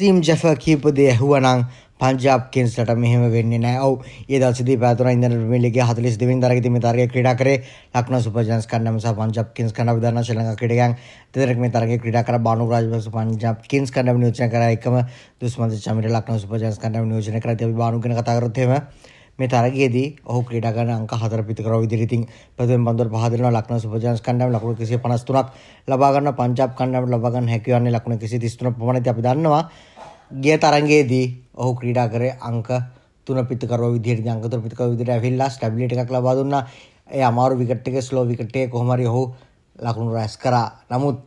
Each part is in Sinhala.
ත්‍රීම් ජැෆ කීපදේ ඇහුවනං පංජාබ් කෙන්ස්ලට මෙහෙම වෙන්නේ නෑ ඔව් ඒ දවසේදී පෑතුන ඉන්දියන් ප්‍රීමියර් ලීගයේ 42වෙනි දරගති මේ තරගයේ ක්‍රීඩා කරේ ලක්නෝ සුපර් ජයන්ට්ස් කණ්ඩායම සහ පංජාබ් කිංස් කණ්ඩායම විදාන ශ්‍රී ලංකා ක්‍රීඩකයන් දෙදෙනෙක් මේ තරගයේ ක්‍රීඩා කර බානු රාජපක්ෂ පංජාබ් කිංස් කණ්ඩායම නියෝජනය කර එකම දුස්මන්ත චමිර ලක්නෝ සුපර් ජයන්ට්ස් කණ්ඩායම නියෝජනය කරලා තිබි බානු ගැන කතා කරොත් එහෙම මේ තරගයේදී ඔහු ක්‍රීඩා කරන අංක 4 පිට කරව විදිහට ඉතින් ප්‍රථම පන්දුවල පහ දෙනවා ලක්නෝ සුපර් ජයන්ට්ස් කණ්ඩායම ලකුණු 153ක් ලබා ගන්නවා පංජාබ් කණ්ඩායම ලබා ගන්න හැකි වන්නේ ලකුණු 133 පමණයි අපි දන්නවා ගිය තරන්ගේදී ඔහු ක්‍රීඩා කරේ අංක තුන පිතකරව විදිහට අංක තුන පිතකරව විදිහට ඇවිල්ලා ස්ටැබිලිටි එකක් ලබා දුන්නා. ඒ අමාරු විකට් එකේ ස්ලෝ විකට් එකේ කොහොම හරි ඔහු ලකුණු රැස් කරා. නමුත්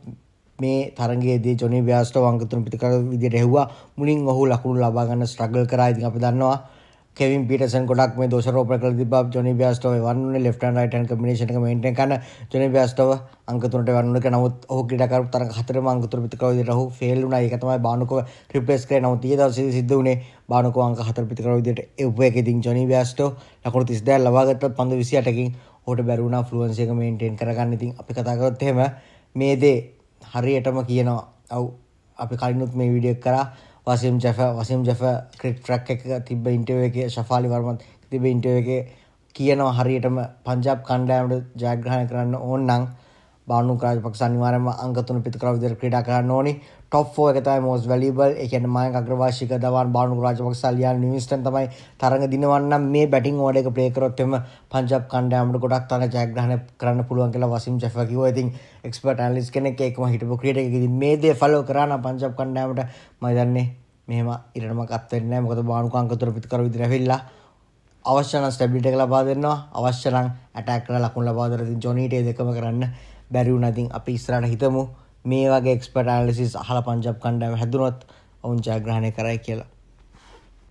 මේ තරගයේදී ජොනි බ්‍යාස්ට අංක තුන පිතකරව විදිහට ඇහුවා. මුලින් ඔහු ලකුණු ලබා ගන්න ස්ට්‍රගල් කරා. ඉතින් අපි දන්නවා කෙවින් පීටර්සන් ගොඩක් මේ දෝෂාරෝපණය කළ තිබ්බා ජොනි බියාස්ටෝව වන් උනේ left hand right hand combination එක මේන්ටේන් කරන ජොනි බියාස්ටෝව අංක තුනට වන් උනේ නමුත් ඔහු ක්‍රීඩා කරපු තරඟ හතරම අංක තුන පිටකව විදිහට ඔහු ෆේල් වුණා ඒක තමයි බානුකෝ රිප්ලේස් කරේ නමුත් ඊයේ දවසේදී සිද්ධ වුණේ බානුකෝ අංක හතර පිටකව විදිහට ඒ උපයකකින් ජොනි බියාස්ටෝ ලකුණු 30000 ලබාගත්ත පන්දු 28කින් ඔහුට බැරි වුණා ෆ්ලුවන්සි එක මේන්ටේන් කරගන්න ඉතින් අපි කතා කරොත් එහෙම මේ දේ හරියටම කියනවා අවු අපි කලිනුත් මේ වීඩියෝ කරා වසීම් ජැෆා වසීම් ජැෆා ක්‍රිකට් ට්‍රැක් එක තිබ්බ ඉන්ටර්වියු එකේ ෂෆාලි වර්මත් තිබ්බ ඉන්ටර්වියු එකේ කියනවා හරියටම පංජාබ් කණ්ඩායමට ජයග්‍රහණය කරන්න ඕන නම් බානු රාජපක්ෂ අනිවාර්යයෙන්ම අංග තුන පිටකර විදිහට ක්‍රීඩා කරන්න ඕනි. ටොප් 4 එක තමයි most valuable. ඒ කියන්නේ මායක අග්‍රවාශික දවන් බානු රාජපක්ෂ ලියන් නිවිස්ටන් තමයි තරඟ දිනවන්න නම් මේ බැටිං ඕඩර් එක ප්ලේ කරොත් එම පංජාබ් කණ්ඩායමට ගොඩක් තරඟ ජයග්‍රහණය කරන්න පුළුවන් කියලා වසීම් ජෆා කිව්වා. ඉතින් එක්ස්පර්ට් ඇනලිස්ට් කෙනෙක් ඒකම හිටපු ක්‍රීඩකයෙක්. ඉතින් මේ දේ ෆලෝ කරා නම් පංජාබ් කණ්ඩායමට මම දන්නේ මෙහෙම ඉරණමක් අත් වෙන්නේ නැහැ. මොකද බානු කංගතුර පිටකර විදිහට ඇවිල්ලා අවශ්‍යන ස්ටැබිලිටි එක ලබා දෙනවා අවශ්‍ය නම් ඇටැක් කරලා ලකුණු ලබා දෙන ඉතින් ජොනීට ඒ දෙකම කරන්න බැරි වුණාතින් අපි ඉස්සරහට හිතමු මේ වගේ එක්ස්පර්ට් ඇනලිසිස් අහලා පංජාබ් කණ්ඩායම හැදුනොත් ඔවුන් ජයග්‍රහණය කරයි කියලා